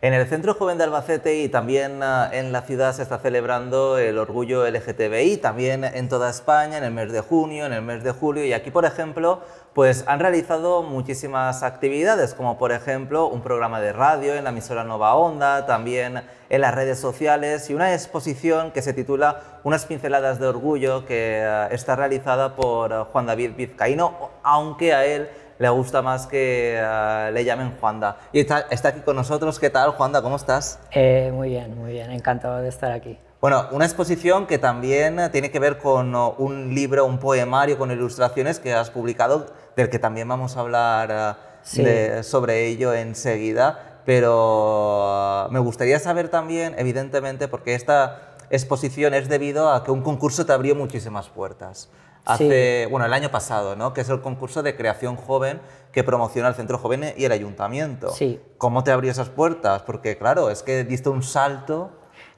En el Centro Joven de Albacete y también ah, en la ciudad se está celebrando el orgullo LGTBI, también en toda España, en el mes de junio, en el mes de julio, y aquí, por ejemplo, pues han realizado muchísimas actividades, como por ejemplo un programa de radio en la emisora Nova Onda, también en las redes sociales y una exposición que se titula Unas pinceladas de orgullo, que ah, está realizada por ah, Juan David Vizcaíno, aunque a él le gusta más que ah, le llamen Juanda. Y está, aquí con nosotros. ¿Qué tal, Juanda? ¿Cómo estás? Eh, muy bien, muy bien. Encantado de estar aquí. Bueno, una exposición que también eh, tiene que ver con oh, un libro, un poemario con ilustraciones que has publicado, del que también vamos a hablar ah, sobre ello enseguida. Pero ah, me gustaría saber también, evidentemente, porque esta exposición es debido a que un concurso te abrió muchísimas puertas bueno, el año pasado, ¿no? Que es el concurso de creación joven que promociona el Centro Joven y el Ayuntamiento. Sí. ¿Cómo te abrió esas puertas? Porque, claro, es que diste un salto.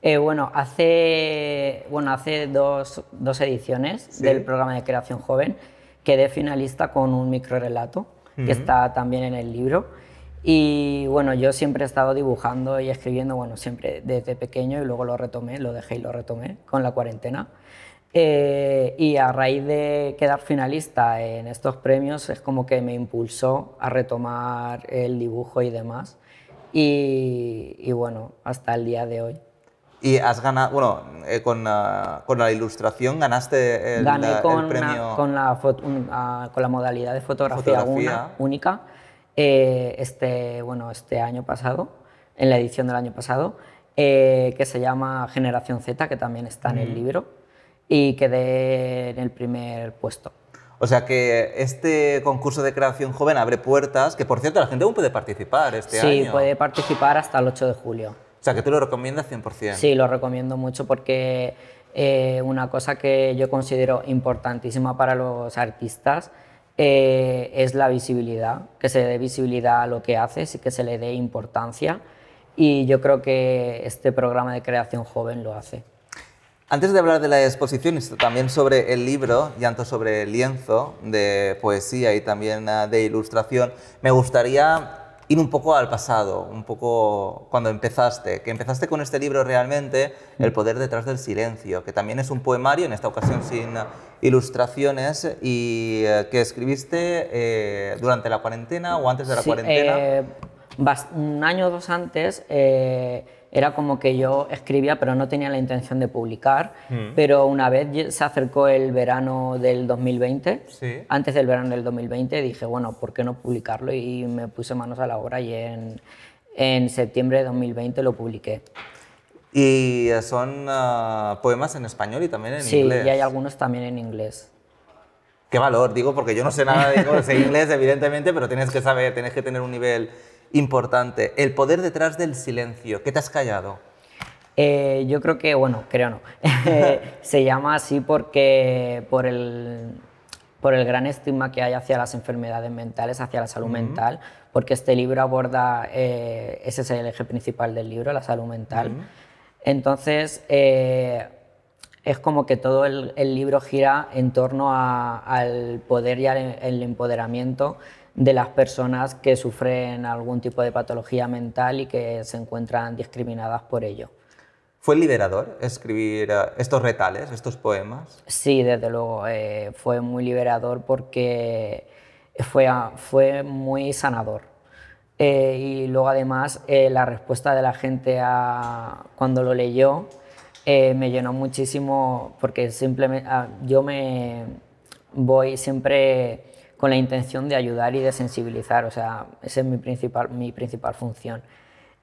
Eh, bueno, hace, bueno, hace dos, ediciones del programa de creación joven quedé finalista con un microrelato que está también en el libro. Y bueno, yo siempre he estado dibujando y escribiendo, bueno, siempre desde pequeño y luego lo retomé, lo dejé y lo retomé con la cuarentena. Eh, y a raíz de quedar finalista en estos premios es como que me impulsó a retomar el dibujo y demás. Y, bueno, hasta el día de hoy. Y has ganado, bueno, eh, con, con, la ilustración ganaste el, Gané con premio... con, la ah, con la modalidad de fotografía, única, eh, este, bueno, este año pasado, en la edición del año pasado, que se llama Generación Z, que también está en el mm. libro y quedé en el primer puesto. O sea que este concurso de creación joven abre puertas, que por cierto la gente aún puede participar este año. Sí, puede participar hasta el 8 de julio. O sea que tú lo recomiendas 100%. Sí, lo recomiendo mucho porque eh, una cosa que yo considero importantísima para los artistas eh, es la visibilidad, que se dé visibilidad a lo que haces y que se le dé importancia. Y yo creo que este programa de creación joven lo hace. Antes de hablar de la exposición y también sobre el libro, Llanto sobre el lienzo, de poesía y también ah, de ilustración, me gustaría ir un poco al pasado, un poco cuando empezaste, que empezaste con este libro realmente, mm. El poder detrás del silencio, que también es un poemario, en esta ocasión sin ilustraciones, y eh, que escribiste eh, durante la cuarentena o antes de la cuarentena. Eh, sí, un año o dos antes era como que yo escribía, pero no tenía la intención de publicar. Mm. Pero una vez se acercó el verano del 2020, antes del verano del 2020, dije, bueno, ¿por qué no publicarlo? Y me puse manos a la obra y en, en septiembre de 2020 lo publiqué. ¿Y eh, son ah, poemas en español y también en inglés? Sí, y hay algunos también en inglés. Qué valor, digo, porque yo no sé nada de inglés, evidentemente, pero tienes que saber, tienes que tener un nivel importante, el poder detrás del silencio. ¿Qué te has callado? Eh, yo creo que, bueno, creo no. Eh, se llama así porque por el, por el gran estigma que hay hacia las enfermedades mentales, hacia la salud mental, porque este libro aborda, eh, ese es el eje principal del libro, la salud mental. Entonces, es como que todo el, libro gira en torno al poder y al empoderamiento de las personas que sufren algún tipo de patología mental y que se encuentran discriminadas por ello. ¿Fue liberador escribir eh, estos retales, estos poemas? Sí, desde luego, eh, fue muy liberador porque fue, ah, fue muy sanador. Eh, y luego además la respuesta de la gente a, cuando lo leyó me llenó muchísimo porque simplemente ah, yo me voy siempre con la intención de ayudar y de sensibilizar, o sea, esa es mi principal, mi principal función.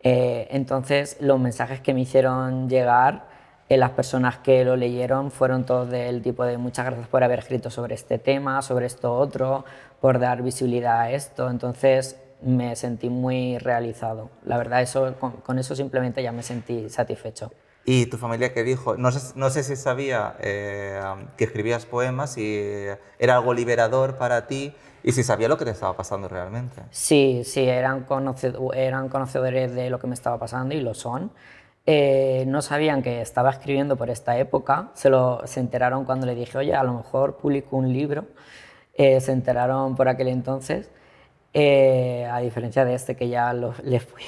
Eh, entonces, los mensajes que me hicieron llegar, eh, las personas que lo leyeron, fueron todos del tipo de muchas gracias por haber escrito sobre este tema, sobre esto otro, por dar visibilidad a esto. Entonces, me sentí muy realizado. La verdad, eso, con eso simplemente ya me sentí satisfecho. ¿Y tu familia que dijo? No sé, no sé si sabía eh, que escribías poemas y era algo liberador para ti y si sabía lo que te estaba pasando realmente. Sí, sí, eran, eran conocedores de lo que me estaba pasando y lo son. Eh, no sabían que estaba escribiendo por esta época, se, lo, se enteraron cuando le dije, oye, a lo mejor publico un libro, eh, se enteraron por aquel entonces. a diferencia de este que ya les fui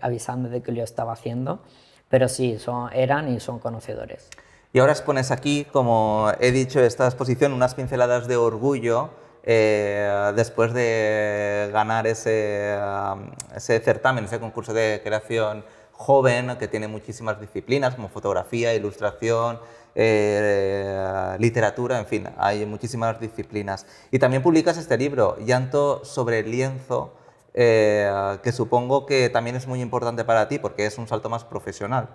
avisando de que lo estaba haciendo pero sí, eran y son conocedores. Y ahora expones aquí, como he dicho, esta exposición, unas pinceladas de orgullo eh, después de ganar um, ese, certamen, ese concurso de creación joven que tiene muchísimas disciplinas como fotografía, ilustración, eh, literatura, en fin, hay muchísimas disciplinas. Y también publicas este libro, Llanto sobre el lienzo, eh, que supongo que también es muy importante para ti porque es un salto más profesional.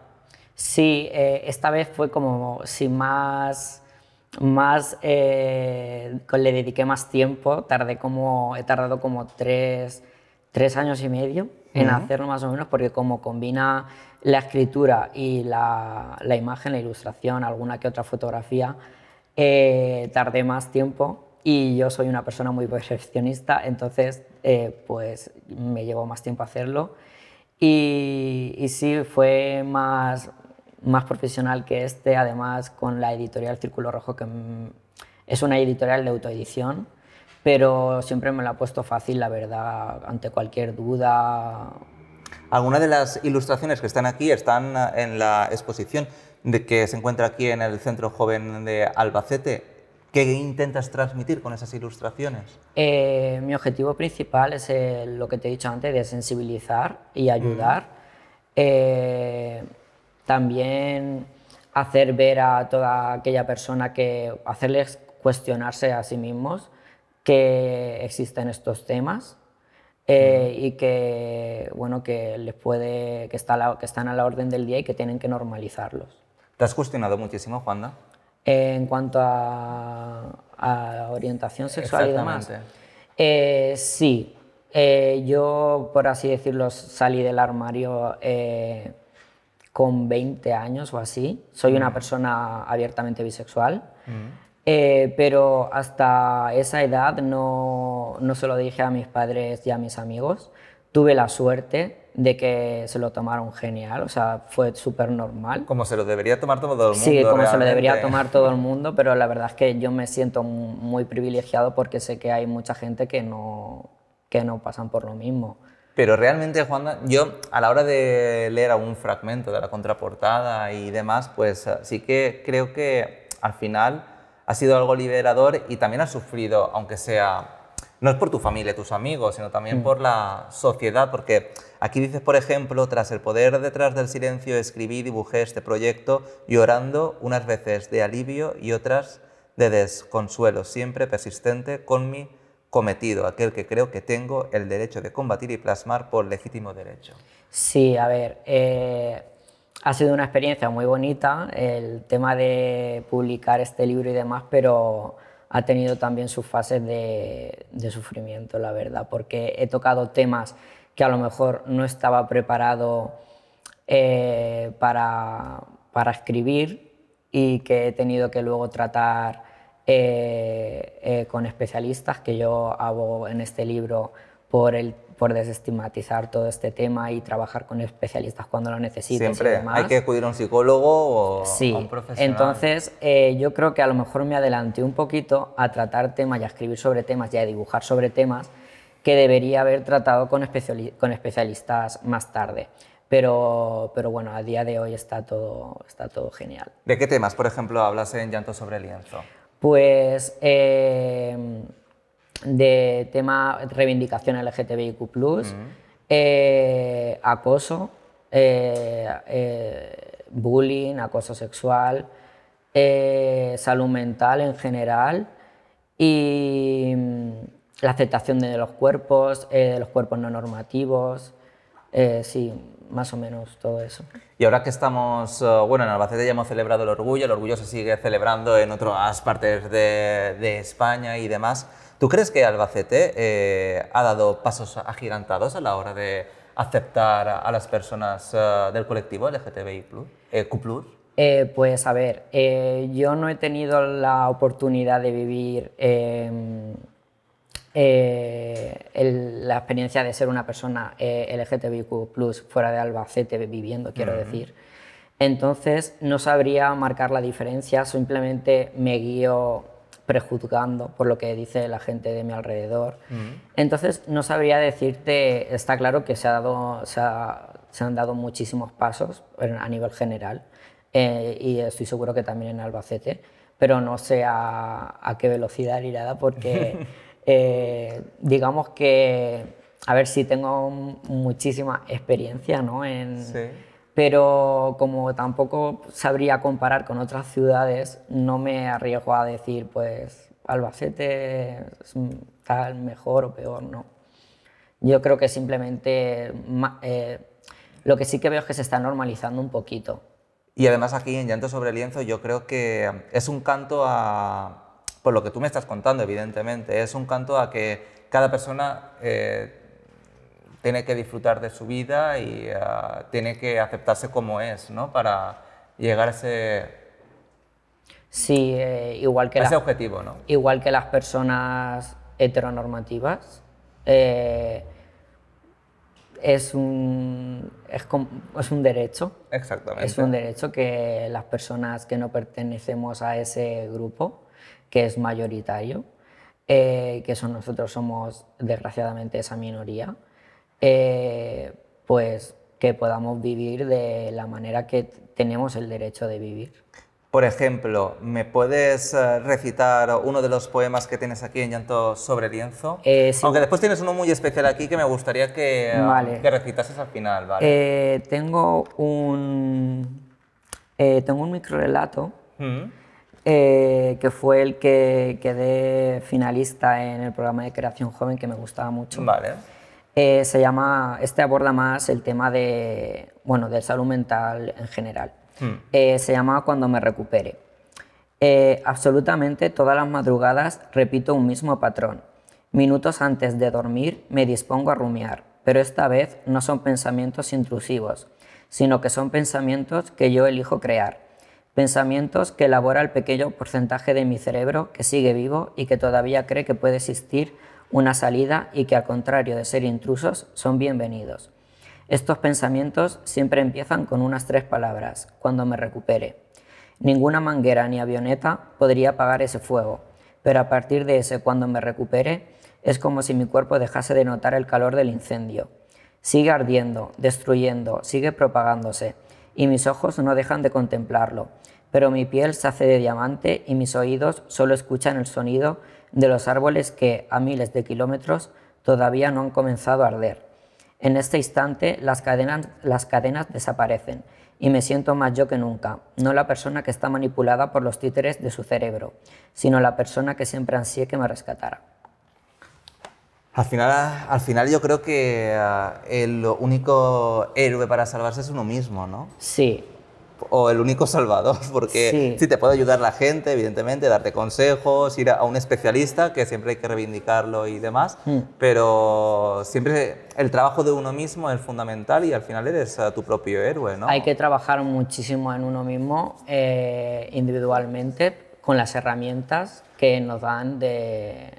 Sí, eh, esta vez fue como sin más, más eh, le dediqué más tiempo, tardé como, he tardado como tres, tres años y medio en hacerlo más o menos porque como combina la escritura y la, la imagen, la ilustración, alguna que otra fotografía, tardé más tiempo y yo soy una persona muy perfeccionista, entonces eh, pues me llevó más tiempo hacerlo. Y, sí, fue más, profesional que este, además con la editorial Círculo Rojo, que mm, es una editorial de autoedición, pero siempre me lo ha puesto fácil, la verdad, ante cualquier duda. Algunas de las ilustraciones que están aquí están eh, en la exposición de que se encuentra aquí en el Centro Joven de Albacete. ¿Qué intentas transmitir con esas ilustraciones? Eh, mi objetivo principal es eh, lo que te he dicho antes, de sensibilizar y ayudar. Eh, también hacer ver a toda aquella persona que hacerles cuestionarse a sí mismos que existen estos temas y que bueno que les puede que, está que están a la orden del día y que tienen que normalizarlos. ¿Te has cuestionado muchísimo, Juanda? en cuanto a, orientación sexual y demás. Eh, sí, eh, yo, por así decirlo, salí del armario eh, con 20 años o así. Soy una mm. persona abiertamente bisexual. Mm. pero hasta esa edad no, no, se lo dije a mis padres y a mis amigos. Tuve la suerte de que se lo tomaron genial, o sea, fue súper normal. Como se lo debería tomar todo el mundo. Sí, como se lo debería tomar todo el mundo, pero la verdad es que yo me siento muy privilegiado porque sé que hay mucha gente que no, que no pasan por lo mismo. Pero realmente, Juanda, yo a la hora de leer algún fragmento de la contraportada y demás, pues ah, sí que creo que al final ha sido algo liberador y también ha sufrido, aunque sea no es por tu familia, tus amigos, sino también mm. por la sociedad, porque aquí dices, por ejemplo, tras el poder detrás del silencio, escribí, dibujé este proyecto llorando unas veces de alivio y otras de desconsuelo, siempre persistente con mi cometido, aquel que creo que tengo el derecho de combatir y plasmar por legítimo derecho. Sí, a ver, eh, ha sido una experiencia muy bonita el tema de publicar este libro y demás, pero ha tenido también sus fases de, sufrimiento, la verdad, porque he tocado temas que a lo mejor no estaba preparado eh, para, para, escribir y que he tenido que luego tratar eh, eh, con especialistas, que yo hago en este libro por, el, por desestigmatizar todo este tema y trabajar con especialistas cuando lo necesiten. Siempre hay que acudir a un psicólogo o a un profesional. Entonces, eh, yo creo que a lo mejor me adelanté un poquito a tratar temas y a escribir sobre temas y a dibujar sobre temas que debería haber tratado con, con especialistas más tarde. Pero, pero, bueno, a día de hoy está todo, está todo genial. ¿De qué temas, por ejemplo, hablas en Llanto sobre Lienzo? Pues em, de tema reivindicación LGTBIQ, eh, acoso, eh, eh, bullying, acoso sexual, salud mental en general y mm, la aceptación de los cuerpos, los cuerpos no normativos, sí, más o menos todo eso. Y ahora que estamos, bueno, en Albacete ya hemos celebrado el orgullo, el orgullo se sigue celebrando en otras partes de España y demás. ¿Tú crees que Albacete eh, ha dado pasos agigantados a la hora de aceptar a las personas eh, del colectivo LGTBIQ+. Eh, pues a ver, yo no he tenido la oportunidad de vivir em, la experiencia de ser una persona LGTBIQ fuera de Albacete viviendo, quiero decir. Entonces no sabría marcar la diferencia, simplemente me guío prejuzgando por lo que dice la gente de mi alrededor. Entonces, no sabría decirte, está claro que se, ha dado, se, han dado muchísimos pasos a nivel general eh, y estoy seguro que también en Albacete, pero no sé a, qué velocidad irá porque eh, digamos que, a ver si tengo muchísima experiencia ¿no? en pero como tampoco sabría comparar con otras ciudades, no me arriesgo a decir, pues Albacete es tal, mejor o peor, no. Yo creo que simplemente eh, lo que sí que veo es que se está normalizando un poquito. Y además aquí en Llanto sobre Lienzo yo creo que es un canto a, por lo que tú me estás contando evidentemente, es un canto a que cada persona eh, tiene que disfrutar de su vida y ah, tiene que aceptarse como es, ¿no? Para llegar a ese... Sí, eh, igual que... ese objetivo, ¿no? Igual que las personas heteronormativas. Eh, es un, es, un derecho. Exactamente. Es un derecho que las personas que no pertenecemos a ese grupo, que es mayoritario, eh, que son, nosotros somos desgraciadamente esa minoría, eh, pues que podamos vivir de la manera que tenemos el derecho de vivir. Por ejemplo, ¿me puedes eh, recitar uno de los poemas que tienes aquí en Llanto sobre Lienzo? Eh, Aunque después tienes uno muy especial aquí que me gustaría que, um, que recitases al final. Vale. tengo un, eh, tengo un microrelato mm. que fue el que quedé finalista en el programa de creación joven que me gustaba mucho. Vale. Eh, se llama, este aborda más el tema de, bueno, del salud mental en general. Hmm. Eh, se llama Cuando me recupere. Eh, absolutamente todas las madrugadas repito un mismo patrón. Minutos antes de dormir me dispongo a rumiar, pero esta vez no son pensamientos intrusivos, sino que son pensamientos que yo elijo crear. Pensamientos que elabora el pequeño porcentaje de mi cerebro que sigue vivo y que todavía cree que puede existir una salida y que al contrario de ser intrusos son bienvenidos. Estos pensamientos siempre empiezan con unas tres palabras, cuando me recupere. Ninguna manguera ni avioneta podría apagar ese fuego, pero a partir de ese cuando me recupere es como si mi cuerpo dejase de notar el calor del incendio. Sigue ardiendo, destruyendo, sigue propagándose, y mis ojos no dejan de contemplarlo, pero mi piel se hace de diamante y mis oídos solo escuchan el sonido de los árboles que, a miles de kilómetros, todavía no han comenzado a arder. En este instante las cadenas, las cadenas desaparecen y me siento más yo que nunca, no la persona que está manipulada por los títeres de su cerebro, sino la persona que siempre ansié que me rescatara. Al final, al final yo creo que ah, el único héroe para salvarse es uno mismo, ¿no? Sí, o el único salvador, porque sí. te puede ayudar la gente, evidentemente, darte consejos, ir a un especialista, que siempre hay que reivindicarlo y demás, mm. pero siempre el trabajo de uno mismo es fundamental y al final eres eh, tu propio héroe, ¿no? Hay que trabajar muchísimo en uno mismo, eh, individualmente, con las herramientas que nos dan de,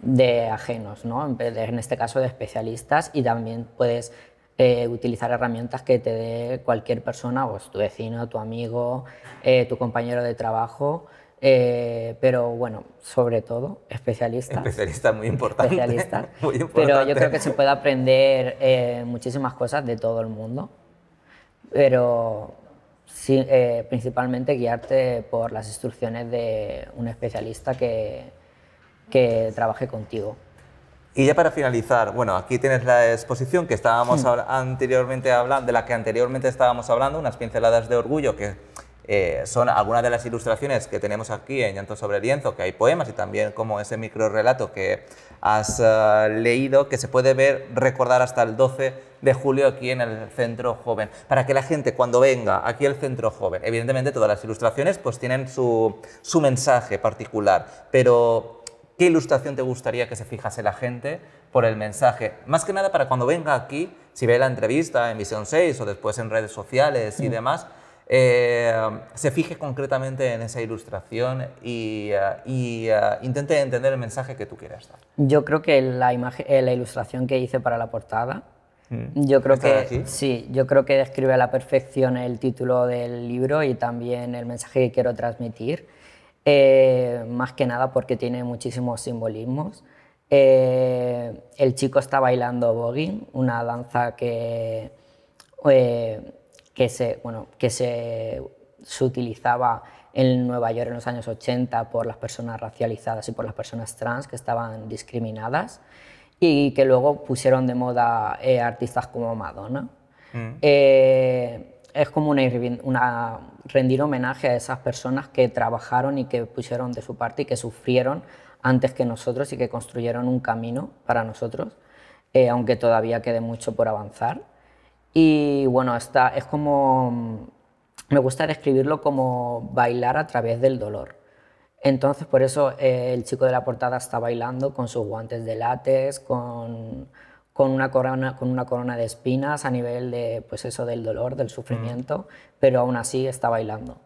de ajenos, ¿no? en este caso de especialistas, y también puedes eh, utilizar herramientas que te dé cualquier persona, pues, tu vecino, tu amigo, eh, tu compañero de trabajo. Eh, pero bueno, sobre todo, especialistas. Especialista muy importante. muy importante. Pero yo creo que se puede aprender muchísimas cosas de todo el mundo. Pero principalmente guiarte por las instrucciones de un especialista que, que trabaje contigo. Y ya para finalizar, bueno, aquí tienes la exposición que estábamos hmm. anteriormente hablando, de la que anteriormente estábamos hablando, unas pinceladas de orgullo que eh, son algunas de las ilustraciones que tenemos aquí en Llanto sobre Lienzo, que hay poemas y también como ese micro relato que has eh, leído, que se puede ver, recordar hasta el 12 de julio aquí en el Centro Joven, para que la gente cuando venga aquí al Centro Joven, evidentemente todas las ilustraciones pues tienen su, su mensaje particular, pero ¿Qué ilustración te gustaría que se fijase la gente por el mensaje? Más que nada para cuando venga aquí, si ve la entrevista en Visión 6 o después en redes sociales y mm. demás, eh, se fije concretamente en esa ilustración y, eh, eh, intente entender el mensaje que tú quieras dar. Yo creo que la, imagen, la ilustración que hice para la portada, mm. yo creo que sí, yo creo que describe a la perfección el título del libro y también el mensaje que quiero transmitir eh, más que nada porque tiene muchísimos simbolismos. Eh, el chico está bailando voguing, una danza que, eh, que, se, bueno, que se, utilizaba en Nueva York en los años 80 por las personas racializadas y por las personas trans que estaban discriminadas y que luego pusieron de moda artistas como Madonna. Mm es como una, rendir homenaje a esas personas que trabajaron y que pusieron de su parte y que sufrieron antes que nosotros y que construyeron un camino para nosotros, eh, aunque todavía quede mucho por avanzar. Y bueno, está, es como, me gusta describirlo como bailar a través del dolor. Entonces, por eso eh, el chico de la portada está bailando con sus guantes de látex, con con una corona, con una corona de espinas a nivel de, pues eso, del dolor, del mm. sufrimiento, pero aún así está bailando.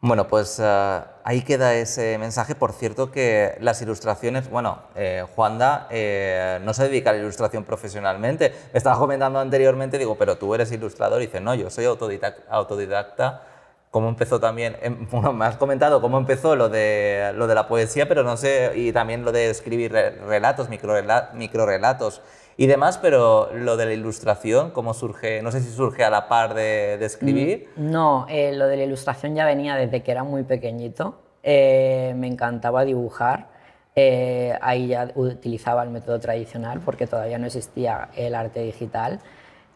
Bueno, pues eh, ahí queda ese mensaje. Por cierto, que las ilustraciones, bueno, eh, Juanda eh, no se dedica a la ilustración profesionalmente. Me estabas comentando anteriormente, digo, pero tú eres ilustrador. Y dice, no, yo soy autodidacta. autodidacta. ¿Cómo empezó también? Eh, bueno, me has comentado cómo empezó lo de, lo de la poesía, pero no sé, y también lo de escribir relatos, microrelatos y demás, pero lo de la ilustración, ¿cómo surge? No sé si surge a la par de, escribir. Mm, no, eh, lo de la ilustración ya venía desde que era muy pequeñito. Eh, me encantaba dibujar. Eh, ahí ya utilizaba el método tradicional porque todavía no existía el arte digital.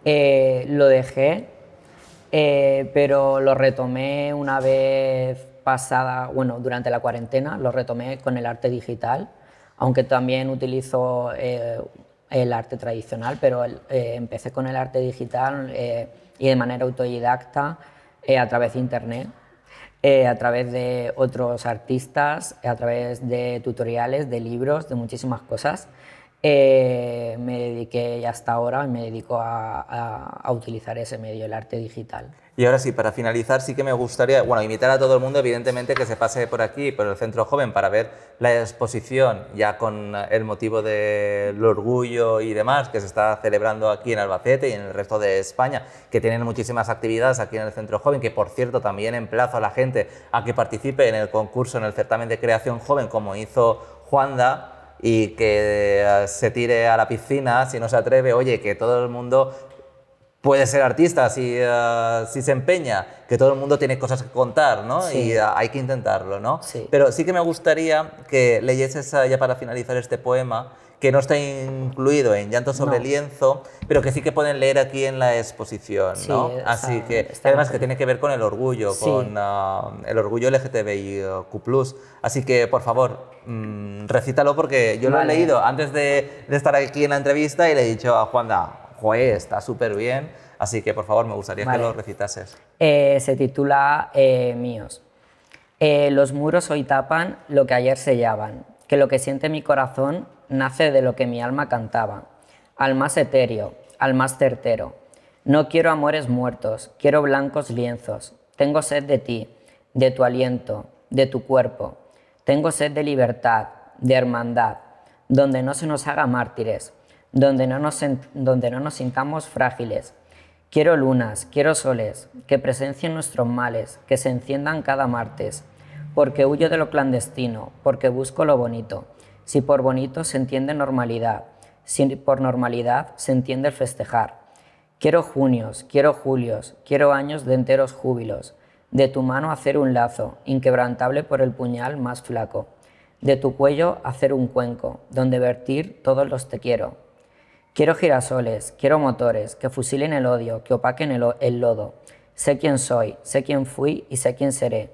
lo dejé, pero lo retomé una vez pasada, bueno, durante la cuarentena, lo retomé con el arte digital, aunque también utilizo el arte tradicional, pero eh, empecé con el arte digital eh, y de manera autodidacta eh, a través de Internet, a través de otros artistas, a través de tutoriales, de libros, de muchísimas cosas. Eh, me dediqué hasta ahora me dedico a, utilizar ese medio, el arte digital. Y ahora sí, para finalizar, sí que me gustaría, bueno, invitar a todo el mundo, evidentemente, que se pase por aquí, por el Centro Joven, para ver la exposición, ya con el motivo del orgullo y demás, que se está celebrando aquí en Albacete y en el resto de España, que tienen muchísimas actividades aquí en el Centro Joven, que por cierto también emplazo a la gente a que participe en el concurso, en el certamen de creación joven, como hizo Juanda y que eh, se tire a la piscina si no se atreve, oye, que todo el mundo puede ser artista si, eh, se empeña, que todo el mundo tiene cosas que contar, ¿no? Y eh, hay que intentarlo, ¿no? Sí. Pero sí que me gustaría que leyeses, ya para finalizar este poema, que no está incluido en Llanto sobre lienzo, pero que sí que pueden leer aquí en la exposición, ¿no? Así que, además que tiene que ver con el orgullo, con um, el orgullo LGTBIQ+. Así que, por favor, mm, recítalo porque yo lo he leído antes de, estar aquí en la entrevista y le he dicho a Juanda, joe, está súper bien, así que, por favor, me gustaría que lo recitases. Eh, se titula eh, Míos. Eh, los muros hoy tapan lo que ayer sellaban, que lo que siente mi corazón nace de lo que mi alma cantaba, al más etéreo, al más certero. No quiero amores muertos, quiero blancos lienzos. Tengo sed de ti, de tu aliento, de tu cuerpo. Tengo sed de libertad, de hermandad, donde no se nos haga mártires, donde no nos, donde no nos sintamos frágiles. Quiero lunas, quiero soles, que presencien nuestros males, que se enciendan cada martes, porque huyo de lo clandestino, porque busco lo bonito si por bonito se entiende normalidad, si por normalidad se entiende el festejar. Quiero junios, quiero julios, quiero años de enteros júbilos. De tu mano hacer un lazo, inquebrantable por el puñal más flaco. De tu cuello hacer un cuenco, donde vertir todos los te quiero. Quiero girasoles, quiero motores, que fusilen el odio, que opaquen el, el lodo. Sé quién soy, sé quién fui y sé quién seré.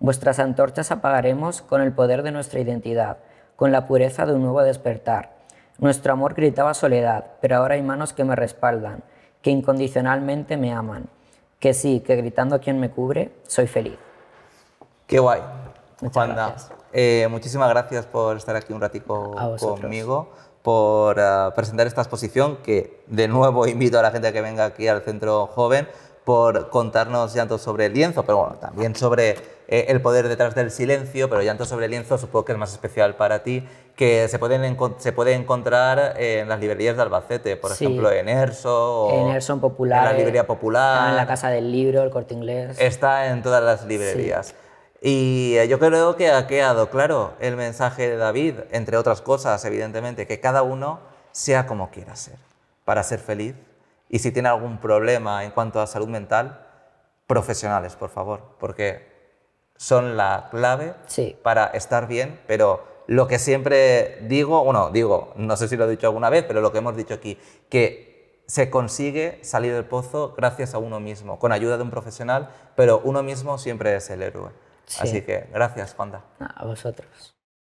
Vuestras antorchas apagaremos con el poder de nuestra identidad, con la pureza de un nuevo despertar. Nuestro amor gritaba soledad, pero ahora hay manos que me respaldan, que incondicionalmente me aman. Que sí, que gritando a quien me cubre, soy feliz. Qué guay. Eh, muchísimas gracias por estar aquí un ratico conmigo, por eh, presentar esta exposición que de nuevo invito a la gente a que venga aquí al Centro Joven por contarnos tanto sobre el lienzo, pero bueno, también sobre eh, el poder detrás del silencio, pero Llanto sobre lienzo supongo que es más especial para ti, que se, pueden se puede encontrar en las librerías de Albacete, por ejemplo, en Erso. en Erso Popular. la librería eh, popular. En la Casa del Libro, el Corte Inglés. Está en todas las librerías. Y eh, yo creo que ha quedado claro el mensaje de David, entre otras cosas, evidentemente, que cada uno sea como quiera ser, para ser feliz. Y si tiene algún problema en cuanto a salud mental, profesionales, por favor, porque son la clave para estar bien, pero lo que siempre digo, bueno, digo, no sé si lo he dicho alguna vez, pero lo que hemos dicho aquí, que se consigue salir del pozo gracias a uno mismo, con ayuda de un profesional, pero uno mismo siempre es el héroe. Así que gracias, Fonda. A vosotros.